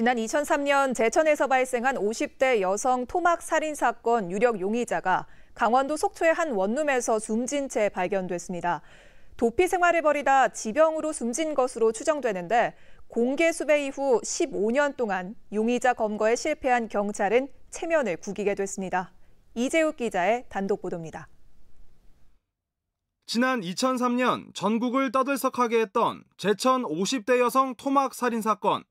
지난 2003년 제천에서 발생한 50대 여성 토막 살인 사건 유력 용의자가 강원도 속초의 한 원룸에서 숨진 채 발견됐습니다. 도피 생활을 벌이다 지병으로 숨진 것으로 추정되는데 공개 수배 이후 15년 동안 용의자 검거에 실패한 경찰은 체면을 구기게 됐습니다. 이재욱 기자의 단독 보도입니다. 지난 2003년 전국을 떠들썩하게 했던 제천 50대 여성 토막 살인 사건.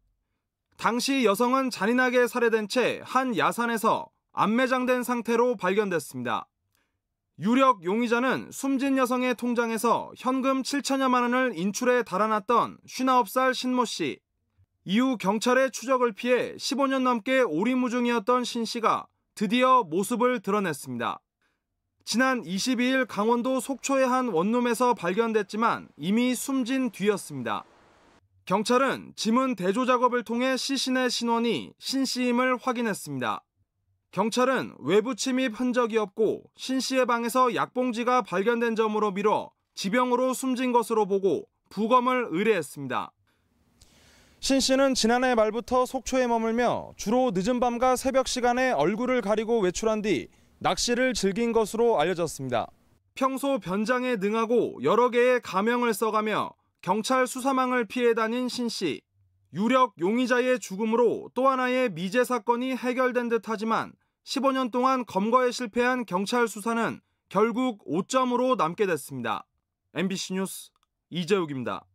당시 여성은 잔인하게 살해된 채 한 야산에서 안매장된 상태로 발견됐습니다. 유력 용의자는 숨진 여성의 통장에서 현금 7천여만 원을 인출해 달아났던 59살 신모 씨. 이후 경찰의 추적을 피해 15년 넘게 오리무중이었던 신 씨가 드디어 모습을 드러냈습니다. 지난 22일 강원도 속초의 한 원룸에서 발견됐지만 이미 숨진 뒤였습니다. 경찰은 지문 대조 작업을 통해 시신의 신원이 신 씨임을 확인했습니다. 경찰은 외부 침입 흔적이 없고 신 씨의 방에서 약봉지가 발견된 점으로 미뤄 지병으로 숨진 것으로 보고 부검을 의뢰했습니다. 신 씨는 지난해 말부터 속초에 머물며 주로 늦은 밤과 새벽 시간에 얼굴을 가리고 외출한 뒤 낚시를 즐긴 것으로 알려졌습니다. 평소 변장에 능하고 여러 개의 가명을 써가며 경찰 수사망을 피해 다닌 신 씨. 유력 용의자의 죽음으로 또 하나의 미제 사건이 해결된 듯 하지만 15년 동안 검거에 실패한 경찰 수사는 결국 5점으로 남게 됐습니다. MBC 뉴스 이재욱입니다.